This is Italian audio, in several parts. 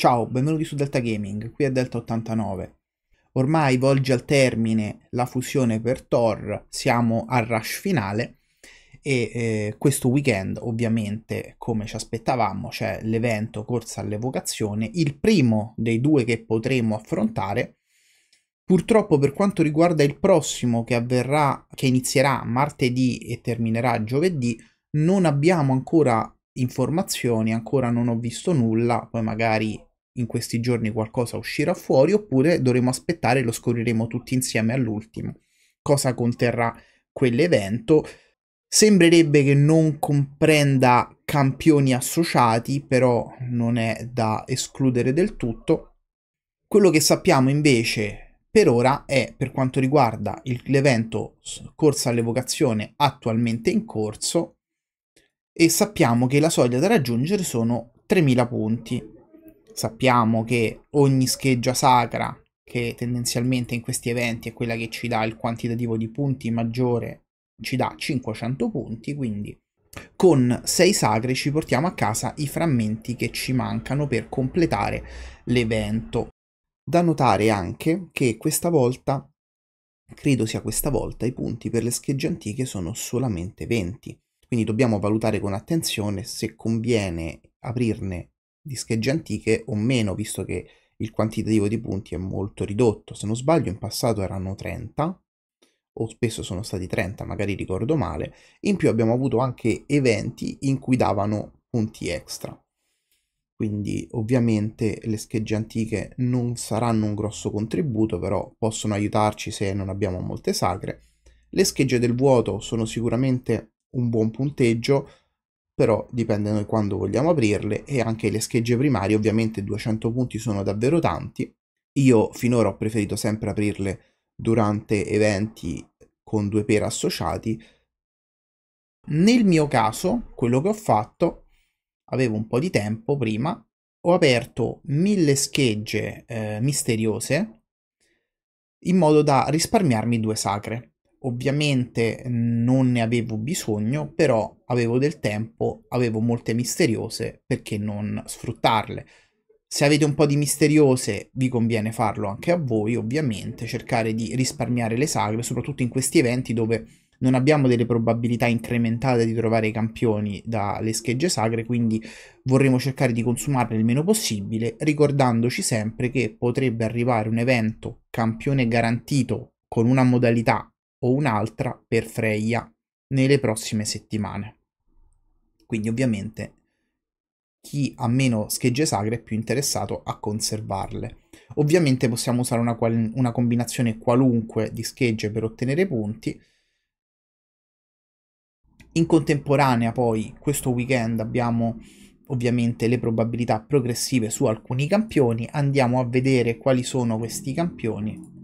Ciao, benvenuti su Delta Gaming, qui è Delta89. Ormai volge al termine la fusione per Thor, siamo al rush finale e eh, questo weekend ovviamente come ci aspettavamo c'è l'evento Corsa all'Evocazione, il primo dei due che potremo affrontare. Purtroppo per quanto riguarda il prossimo che avverrà, che inizierà martedì e terminerà giovedì, non abbiamo ancora informazioni, ancora non ho visto nulla, poi magari in questi giorni qualcosa uscirà fuori oppure dovremo aspettare e lo scopriremo tutti insieme all'ultimo. Cosa conterrà quell'evento? Sembrerebbe che non comprenda campioni associati, però non è da escludere del tutto. Quello che sappiamo invece per ora è per quanto riguarda il, l'evento corsa all'evocazione attualmente in corso e sappiamo che la soglia da raggiungere sono 3000 punti sappiamo che ogni scheggia sacra, che tendenzialmente in questi eventi è quella che ci dà il quantitativo di punti maggiore, ci dà 500 punti, quindi con 6 sacri ci portiamo a casa i frammenti che ci mancano per completare l'evento. Da notare anche che questa volta, credo sia questa volta, i punti per le schegge antiche sono solamente 20. Quindi dobbiamo valutare con attenzione se conviene aprirne di schegge antiche o meno, visto che il quantitativo di punti è molto ridotto. Se non sbaglio, in passato erano 30, o spesso sono stati 30, magari ricordo male. In più abbiamo avuto anche eventi in cui davano punti extra. Quindi ovviamente le schegge antiche non saranno un grosso contributo, però possono aiutarci se non abbiamo molte sacre. Le schegge del vuoto sono sicuramente un buon punteggio, però dipende noi quando vogliamo aprirle e anche le schegge primarie, ovviamente 200 punti sono davvero tanti. Io finora ho preferito sempre aprirle durante eventi con due per associati. Nel mio caso, quello che ho fatto, avevo un po' di tempo prima, ho aperto mille schegge eh, misteriose in modo da risparmiarmi due sacre. Ovviamente non ne avevo bisogno, però avevo del tempo, avevo molte misteriose, perché non sfruttarle? Se avete un po' di misteriose vi conviene farlo anche a voi, ovviamente, cercare di risparmiare le sagre, soprattutto in questi eventi dove non abbiamo delle probabilità incrementate di trovare i campioni dalle schegge sacre, quindi vorremmo cercare di consumarle il meno possibile, ricordandoci sempre che potrebbe arrivare un evento campione garantito con una modalità o un'altra per Freya nelle prossime settimane. Quindi ovviamente chi ha meno schegge sacre è più interessato a conservarle. Ovviamente possiamo usare una, qual- una combinazione qualunque di schegge per ottenere punti. In contemporanea poi questo weekend abbiamo ovviamente le probabilità progressive su alcuni campioni, andiamo a vedere quali sono questi campioni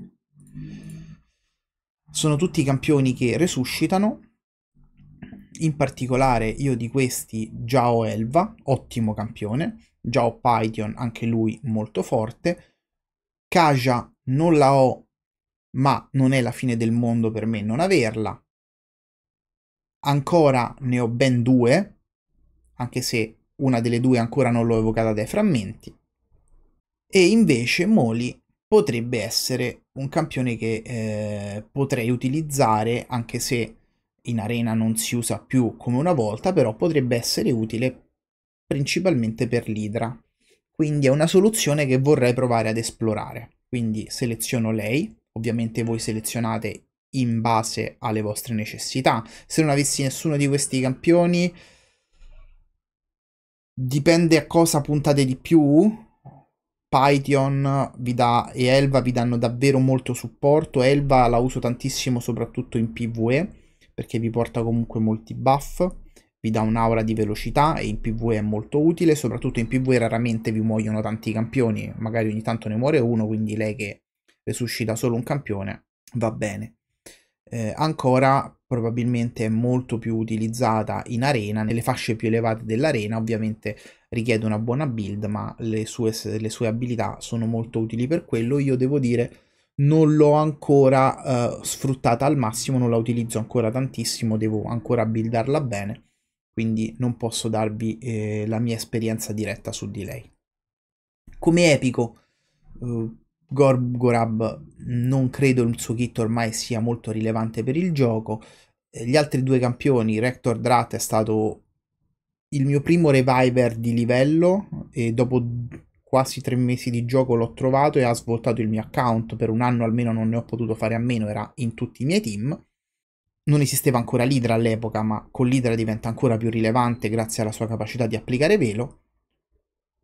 sono tutti campioni che resuscitano, in particolare io di questi già ho Elva, ottimo campione, già ho Python, anche lui molto forte, Kaja non la ho, ma non è la fine del mondo per me non averla, ancora ne ho ben due, anche se una delle due ancora non l'ho evocata dai frammenti, e invece Moli potrebbe essere un campione che eh, potrei utilizzare anche se in arena non si usa più come una volta, però potrebbe essere utile principalmente per l'idra. Quindi è una soluzione che vorrei provare ad esplorare. Quindi seleziono lei, ovviamente voi selezionate in base alle vostre necessità. Se non avessi nessuno di questi campioni, dipende a cosa puntate di più, Python dà, e Elva vi danno davvero molto supporto. Elva la uso tantissimo soprattutto in PvE perché vi porta comunque molti buff, vi dà un'aura di velocità e in PvE è molto utile, soprattutto in PvE raramente vi muoiono tanti campioni, magari ogni tanto ne muore uno, quindi lei che resuscita solo un campione va bene. Eh, ancora probabilmente è molto più utilizzata in arena, nelle fasce più elevate dell'arena, ovviamente richiede una buona build, ma le sue, le sue abilità sono molto utili per quello. Io devo dire, non l'ho ancora uh, sfruttata al massimo, non la utilizzo ancora tantissimo, devo ancora buildarla bene, quindi non posso darvi eh, la mia esperienza diretta su di lei. Come epico, uh, Gorb non credo il suo kit ormai sia molto rilevante per il gioco. Eh, gli altri due campioni, Rector Drat è stato il mio primo reviver di livello e dopo quasi tre mesi di gioco l'ho trovato e ha svoltato il mio account. Per un anno almeno non ne ho potuto fare a meno, era in tutti i miei team. Non esisteva ancora l'Idra all'epoca, ma con l'Idra diventa ancora più rilevante grazie alla sua capacità di applicare velo.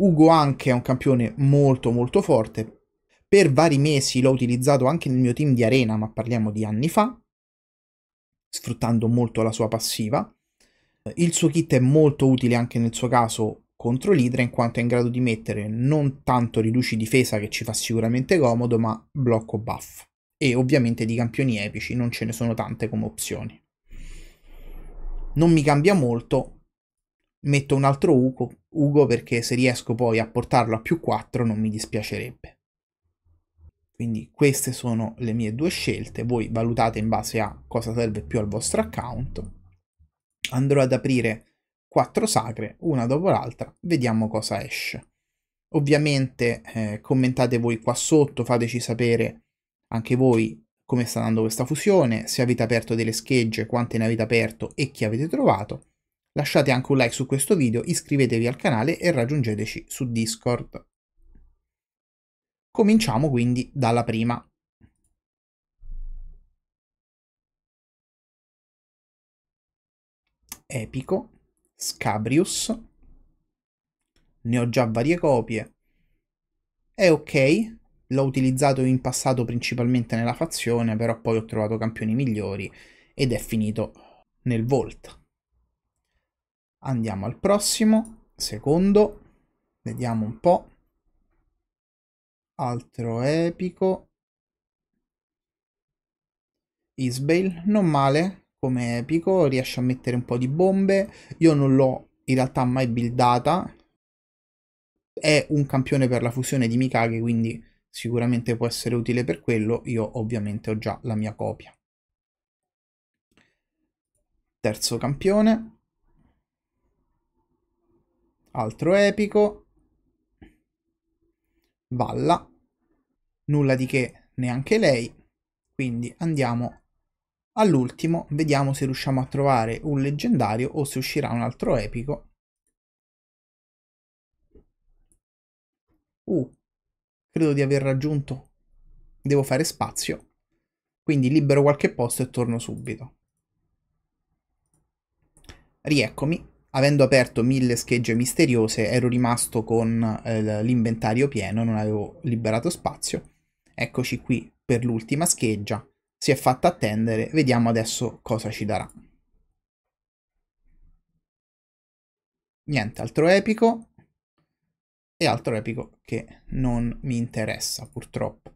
Ugo anche è un campione molto molto forte. Per vari mesi l'ho utilizzato anche nel mio team di arena, ma parliamo di anni fa, sfruttando molto la sua passiva. Il suo kit è molto utile anche nel suo caso contro l'Idra in quanto è in grado di mettere non tanto riduci difesa che ci fa sicuramente comodo, ma blocco buff. E ovviamente di campioni epici non ce ne sono tante come opzioni. Non mi cambia molto, metto un altro Ugo, Ugo perché se riesco poi a portarlo a più 4 non mi dispiacerebbe. Quindi queste sono le mie due scelte, voi valutate in base a cosa serve più al vostro account Andrò ad aprire quattro sacre, una dopo l'altra, vediamo cosa esce. Ovviamente eh, commentate voi qua sotto, fateci sapere anche voi come sta andando questa fusione, se avete aperto delle schegge, quante ne avete aperto e chi avete trovato. Lasciate anche un like su questo video, iscrivetevi al canale e raggiungeteci su Discord. Cominciamo quindi dalla prima. Epico, Scabrius, ne ho già varie copie, è ok, l'ho utilizzato in passato principalmente nella fazione, però poi ho trovato campioni migliori ed è finito nel Volt. Andiamo al prossimo, secondo, vediamo un po'. Altro epico. Isbale, non male, come epico, riesce a mettere un po' di bombe, io non l'ho in realtà mai buildata, è un campione per la fusione di Mikage, quindi sicuramente può essere utile per quello, io ovviamente ho già la mia copia. Terzo campione, altro epico, Valla, nulla di che neanche lei, quindi andiamo All'ultimo vediamo se riusciamo a trovare un leggendario o se uscirà un altro epico. Uh, credo di aver raggiunto. Devo fare spazio. Quindi libero qualche posto e torno subito. Rieccomi. Avendo aperto mille schegge misteriose ero rimasto con eh, l'inventario pieno, non avevo liberato spazio. Eccoci qui per l'ultima scheggia si è fatta attendere, vediamo adesso cosa ci darà. Niente, altro epico e altro epico che non mi interessa purtroppo.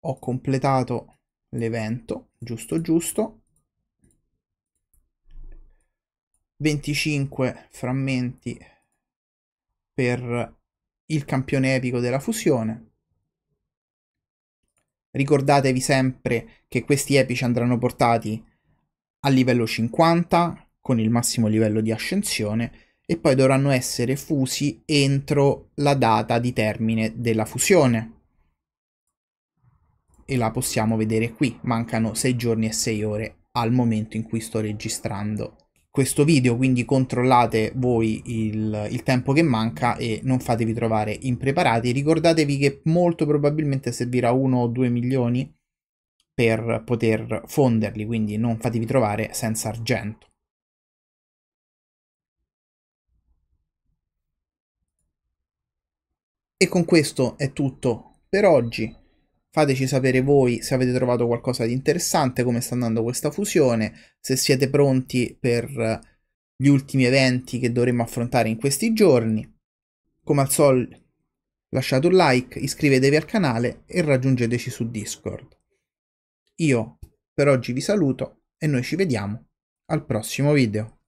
Ho completato l'evento, giusto giusto. 25 frammenti per il campione epico della fusione. Ricordatevi sempre che questi epici andranno portati a livello 50 con il massimo livello di ascensione e poi dovranno essere fusi entro la data di termine della fusione. E la possiamo vedere qui, mancano 6 giorni e 6 ore al momento in cui sto registrando questo video, quindi controllate voi il, il, tempo che manca e non fatevi trovare impreparati. Ricordatevi che molto probabilmente servirà 1 o 2 milioni per poter fonderli, quindi non fatevi trovare senza argento. E con questo è tutto per oggi. Fateci sapere voi se avete trovato qualcosa di interessante, come sta andando questa fusione, se siete pronti per gli ultimi eventi che dovremo affrontare in questi giorni. Come al solito lasciate un like, iscrivetevi al canale e raggiungeteci su Discord. Io per oggi vi saluto e noi ci vediamo al prossimo video.